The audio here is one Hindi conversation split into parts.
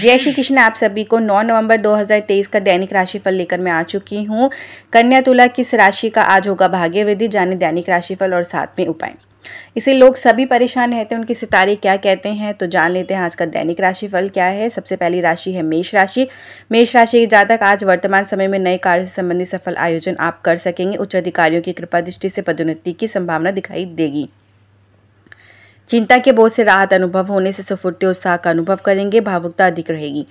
जय श्री कृष्ण आप सभी को 9 नवंबर 2023 का दैनिक राशिफल लेकर मैं आ चुकी हूँ कन्या तुला किस राशि का आज होगा भाग्य वृद्धि जाने दैनिक राशिफल और साथ में उपाय इसे लोग सभी परेशान रहते हैं उनके सितारे क्या कहते हैं तो जान लेते हैं आज का दैनिक राशिफल क्या है सबसे पहली राशि है मेष राशि मेष राशि के जातक आज वर्तमान समय में नए कार्य से संबंधित सफल आयोजन आप कर सकेंगे उच्च अधिकारियों की कृपा दृष्टि से पदोन्नति की संभावना दिखाई देगी चिंता के बोझ से राहत अनुभव होने से सुफूर्ति उत्साह का अनुभव करेंगे भावुकता अधिक रहेगी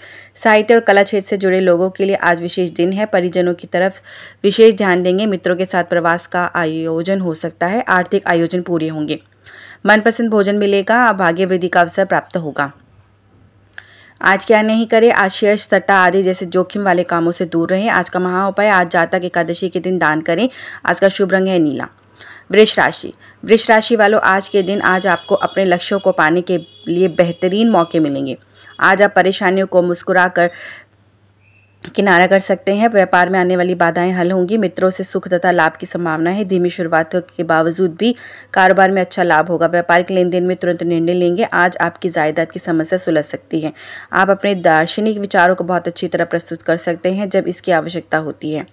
साहित्य और कला क्षेत्र से जुड़े लोगों के लिए आज विशेष दिन है परिजनों की तरफ विशेष ध्यान देंगे मित्रों के साथ प्रवास का आयोजन हो सकता है आर्थिक आयोजन पूरे होंगे मनपसंद भोजन मिलेगा भाग्य वृद्धि का अवसर प्राप्त होगा आज क्या नहीं करें आज शेयर सट्टा आदि जैसे जोखिम वाले कामों से दूर रहें आज का महा उपाय आज जातक एकादशी के दिन दान करें आज का शुभ रंग है नीला वृक्ष राशि वृक्ष राशि वालों आज के दिन आज आपको अपने लक्ष्यों को पाने के लिए बेहतरीन मौके मिलेंगे आज आप परेशानियों को मुस्कुरा कर किनारा कर सकते हैं व्यापार में आने वाली बाधाएं हल होंगी मित्रों से सुख तथा लाभ की संभावना है धीमी शुरुआत के बावजूद भी कारोबार में अच्छा लाभ होगा व्यापारिक लेन देन में तुरंत निर्णय लेंगे आज आपकी जायदाद की समस्या सुलझ सकती है आप अपने दार्शनिक विचारों को बहुत अच्छी तरह प्रस्तुत कर सकते हैं जब इसकी आवश्यकता होती है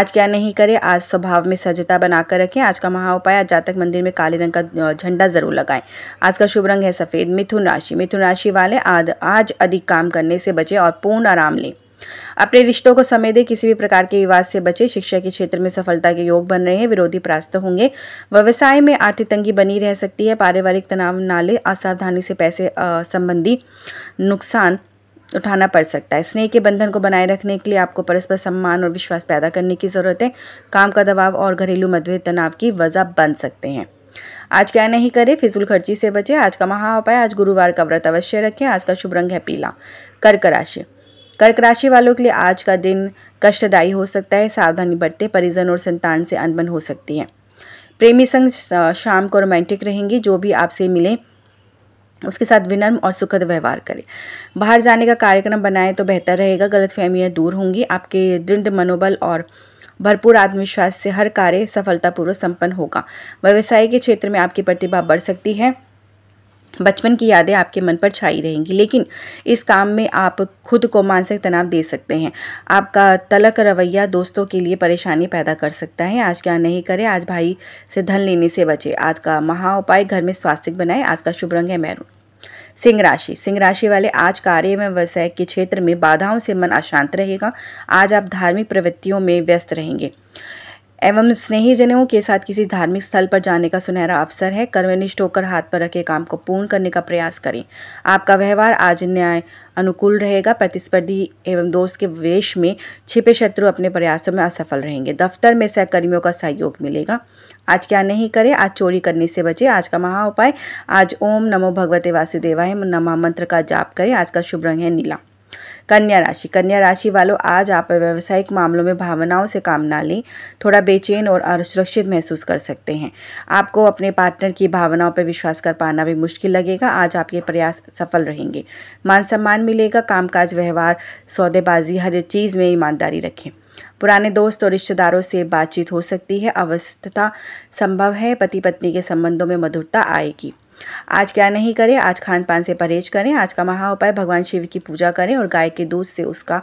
आज क्या नहीं करें आज स्वभाव में सजता बनाकर रखें आज का महा उपाय आज जातक मंदिर में काले रंग का झंडा जरूर लगाएं आज का शुभ रंग है सफ़ेद मिथुन राशि मिथुन राशि वाले आज आज अधिक काम करने से बचें और पूर्ण आराम लें अपने रिश्तों को समय दे किसी भी प्रकार के विवाद से बचे शिक्षा के क्षेत्र में सफलता के योग बन रहे हैं विरोधी परास्त होंगे व्यवसाय में आर्थिक तंगी बनी रह सकती है पारिवारिक तनाव नाले असावधानी से पैसे संबंधी नुकसान उठाना पड़ सकता है स्नेह के बंधन को बनाए रखने के लिए आपको परस्पर सम्मान और विश्वास पैदा करने की ज़रूरत है काम का दबाव और घरेलू मतभेद तनाव की वजह बन सकते हैं आज क्या नहीं करें फिजूल खर्ची से बचें आज का महा उपाय आज गुरुवार का व्रत अवश्य रखें आज का शुभ रंग है पीला कर्क राशि कर्क राशि वालों के लिए आज का दिन कष्टदायी हो सकता है सावधानी बरते परिजन और संतान से अनबन हो सकती है प्रेमी संग शाम को रोमांटिक रहेंगे जो भी आपसे मिले उसके साथ विनम्र और सुखद व्यवहार करें बाहर जाने का कार्यक्रम बनाएं तो बेहतर रहेगा गलत फहमियाँ दूर होंगी आपके दृढ़ मनोबल और भरपूर आत्मविश्वास से हर कार्य सफलतापूर्वक संपन्न होगा व्यवसाय के क्षेत्र में आपकी प्रतिभा बढ़ सकती है बचपन की यादें आपके मन पर छाई रहेंगी लेकिन इस काम में आप खुद को मानसिक तनाव दे सकते हैं आपका तलक रवैया दोस्तों के लिए परेशानी पैदा कर सकता है आज क्या नहीं करें आज भाई से धन लेने से बचे आज का महा उपाय घर में स्वास्थ्य बनाए आज का शुभ रंग है मैरून सिंह राशि सिंह राशि वाले आज कार्य में व्यवसाय के क्षेत्र में बाधाओं से मन अशांत रहेगा आज आप धार्मिक प्रवृत्तियों में व्यस्त रहेंगे एवं स्नेहीजनों के साथ किसी धार्मिक स्थल पर जाने का सुनहरा अवसर है कर्मनिष्ठ होकर हाथ पर रखे काम को पूर्ण करने का प्रयास करें आपका व्यवहार आज न्याय अनुकूल रहेगा प्रतिस्पर्धी एवं दोस्त के वेश में छिपे शत्रु अपने प्रयासों में असफल रहेंगे दफ्तर में सहकर्मियों का सहयोग मिलेगा आज क्या नहीं करें आज चोरी करने से बचे आज का महा उपाय आज ओम नमो भगवते वासुदेवाय नमा मंत्र का जाप करें आज का शुभ रंग है नीला कन्या राशि कन्या राशि वालों आज आप व्यावसायिक मामलों में भावनाओं से काम ना लें थोड़ा बेचैन और असुरक्षित महसूस कर सकते हैं आपको अपने पार्टनर की भावनाओं पर विश्वास कर पाना भी मुश्किल लगेगा आज आपके प्रयास सफल रहेंगे मान सम्मान मिलेगा कामकाज व्यवहार सौदेबाजी हर चीज़ में ईमानदारी रखें पुराने दोस्त और रिश्तेदारों से बातचीत हो सकती है अवस्थता संभव है पति पत्नी के संबंधों में मधुरता आएगी आज क्या नहीं करें आज खान पान से परहेज करें आज का महा उपाय भगवान शिव की पूजा करें और गाय के दूध से उसका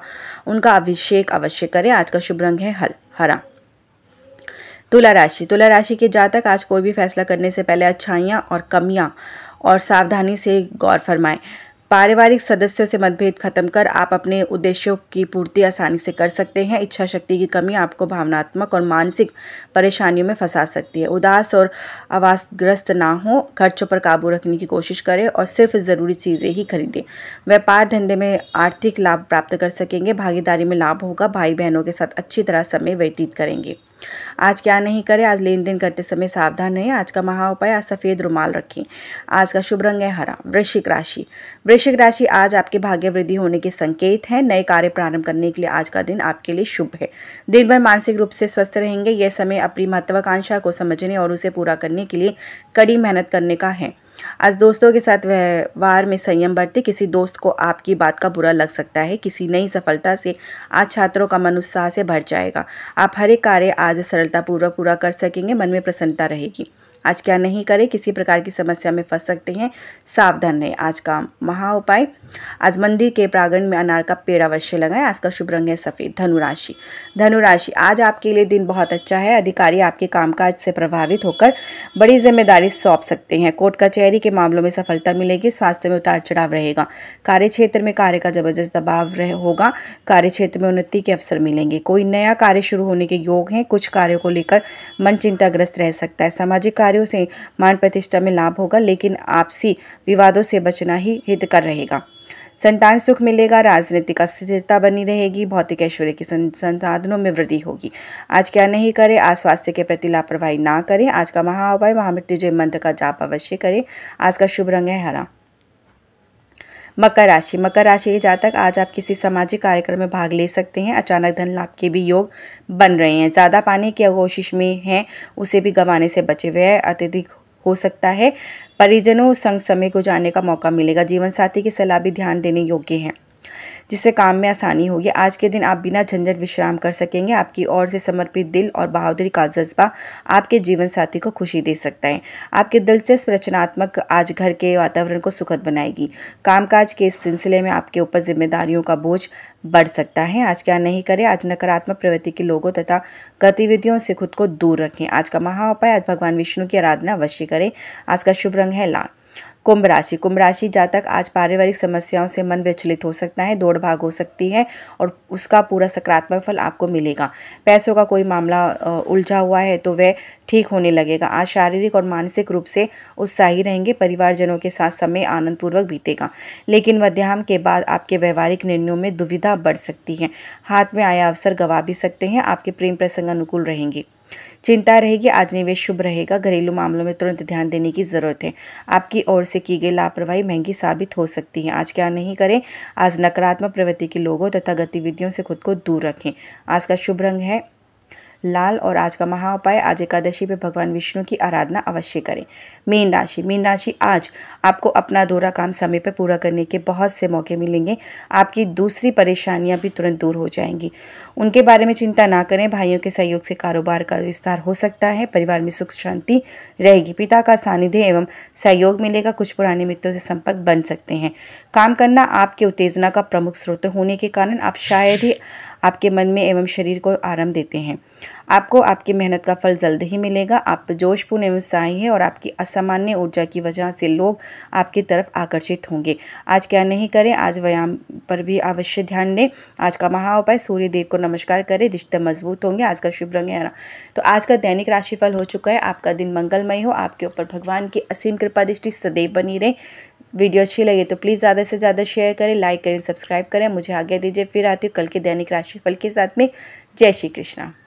उनका अभिषेक अवश्य करें आज का शुभ रंग है हल हरा तुला राशि तुला राशि के जातक आज कोई भी फैसला करने से पहले अच्छाइयाँ और कमियाँ और सावधानी से गौर फरमाएं पारिवारिक सदस्यों से मतभेद खत्म कर आप अपने उद्देश्यों की पूर्ति आसानी से कर सकते हैं इच्छा शक्ति की कमी आपको भावनात्मक और मानसिक परेशानियों में फंसा सकती है उदास और आवासग्रस्त ना हो खर्चों पर काबू रखने की कोशिश करें और सिर्फ ज़रूरी चीज़ें ही खरीदें व्यापार धंधे में आर्थिक लाभ प्राप्त कर सकेंगे भागीदारी में लाभ होगा भाई बहनों के साथ अच्छी तरह समय व्यतीत करेंगे आज क्या नहीं करें आज लेन देन करते समय सावधान रहें आज का महा उपाय आज सफ़ेद रुमाल रखें आज का शुभ रंग है हरा वृश्चिक राशि वृश्चिक राशि आज आपके भाग्य वृद्धि होने के संकेत हैं नए कार्य प्रारंभ करने के लिए आज का दिन आपके लिए शुभ है दिन भर मानसिक रूप से स्वस्थ रहेंगे यह समय अपनी महत्वाकांक्षा को समझने और उसे पूरा करने के लिए कड़ी मेहनत करने का है आज दोस्तों के साथ व्यवहार में संयम बरते किसी दोस्त को आपकी बात का बुरा लग सकता है किसी नई सफलता से आज छात्रों का मन उत्साह से भर जाएगा आप हर एक कार्य आज सरलतापूर्वक पूरा कर सकेंगे मन में प्रसन्नता रहेगी आज क्या नहीं करें किसी प्रकार की समस्या में फंस सकते हैं सावधान रहें आज का महा उपाय आज मंदिर के प्रांगण में अनार का पेड़ अवश्य लगाएं आज का शुभ रंग है सफ़ेद धनुराशि धनुराशि आज आपके लिए दिन बहुत अच्छा है अधिकारी आपके कामकाज से प्रभावित होकर बड़ी जिम्मेदारी सौंप सकते हैं कोर्ट कचहरी के मामलों में सफलता मिलेगी स्वास्थ्य में उतार चढ़ाव रहेगा कार्य क्षेत्र में कार्य का जबरदस्त दबाव होगा कार्य क्षेत्र में उन्नति के अवसर मिलेंगे कोई नया कार्य शुरू होने के योग हैं कुछ कार्यों को लेकर मन चिंताग्रस्त रह सकता है सामाजिक कार्य कार्यों से मान प्रतिष्ठा में लाभ होगा लेकिन आपसी विवादों से बचना ही हितकर रहेगा संतान सुख मिलेगा राजनीतिक अस्थिरता बनी रहेगी भौतिक ऐश्वर्य के संसाधनों में वृद्धि होगी आज क्या नहीं करें आज स्वास्थ्य के प्रति लापरवाही ना करें आज का उपाय महामृत्युजय मंत्र का जाप अवश्य करें आज का शुभ रंग है हरा मकर राशि मकर राशि के जातक आज आप किसी सामाजिक कार्यक्रम में भाग ले सकते हैं अचानक धन लाभ के भी योग बन रहे हैं ज़्यादा पाने की कोशिश में हैं उसे भी गंवाने से बचे हुए हैं अत्यधिक हो सकता है परिजनों संग समय को जाने का मौका मिलेगा जीवन साथी की सलाह भी ध्यान देने योग्य हैं जिससे काम में आसानी होगी आज के दिन आप बिना झंझट विश्राम कर सकेंगे आपकी ओर से समर्पित दिल और बहादुरी का जज्बा आपके जीवन साथी को खुशी दे सकता है आपके दिलचस्प रचनात्मक आज घर के वातावरण को सुखद बनाएगी कामकाज के इस सिलसिले में आपके ऊपर जिम्मेदारियों का बोझ बढ़ सकता है आज क्या नहीं करें आज नकारात्मक प्रवृत्ति के लोगों तथा गतिविधियों से खुद को दूर रखें आज का महा उपाय आज भगवान विष्णु की आराधना अवश्य करें आज का शुभ रंग है लाल कुंभ राशि कुंभ राशि जातक आज पारिवारिक समस्याओं से मन विचलित हो सकता है दौड़ भाग हो सकती है और उसका पूरा सकारात्मक फल आपको मिलेगा पैसों का कोई मामला उलझा हुआ है तो वह ठीक होने लगेगा आज शारीरिक और मानसिक रूप से उत्साही रहेंगे परिवारजनों के साथ समय आनंदपूर्वक बीतेगा लेकिन मध्याह्न के बाद आपके व्यवहारिक निर्णयों में दुविधा बढ़ सकती है हाथ में आया अवसर गंवा भी सकते हैं आपके प्रेम प्रसंग अनुकूल रहेंगे चिंता रहेगी आज निवेश शुभ रहेगा घरेलू मामलों में तुरंत ध्यान देने की ज़रूरत है आपकी ओर से की गई लापरवाही महंगी साबित हो सकती है आज क्या नहीं करें आज नकारात्मक प्रवृत्ति के लोगों तथा गतिविधियों से खुद को दूर रखें आज का शुभ रंग है लाल और आज का महा उपाय आज एकादशी पे भगवान विष्णु की आराधना अवश्य करें मीन राशि मीन राशि आज आपको अपना दोहरा काम समय पर पूरा करने के बहुत से मौके मिलेंगे आपकी दूसरी परेशानियां भी तुरंत दूर हो जाएंगी उनके बारे में चिंता ना करें भाइयों के सहयोग से कारोबार का विस्तार हो सकता है परिवार में सुख शांति रहेगी पिता का सानिध्य एवं सहयोग मिलेगा कुछ पुराने मित्रों से संपर्क बन सकते हैं काम करना आपके उत्तेजना का प्रमुख स्रोत होने के कारण आप शायद ही आपके मन में एवं शरीर को आराम देते हैं आपको आपकी मेहनत का फल जल्द ही मिलेगा आप जोशपूर्ण एवं उत्साही है और आपकी असामान्य ऊर्जा की वजह से लोग आपकी तरफ आकर्षित होंगे आज क्या नहीं करें आज व्यायाम पर भी अवश्य ध्यान दें आज का महा उपाय सूर्य देव को नमस्कार करें रिश्ते मजबूत होंगे आज का शुभ रंग है तो आज का दैनिक राशिफल हो चुका है आपका दिन मंगलमय हो आपके ऊपर भगवान की असीम कृपा दृष्टि सदैव बनी रहे वीडियो अच्छी लगे तो प्लीज़ ज़्यादा से ज़्यादा शेयर करें लाइक करें सब्सक्राइब करें मुझे आगे दीजिए फिर आती हूँ कल के दैनिक राशिफल के साथ में जय श्री कृष्णा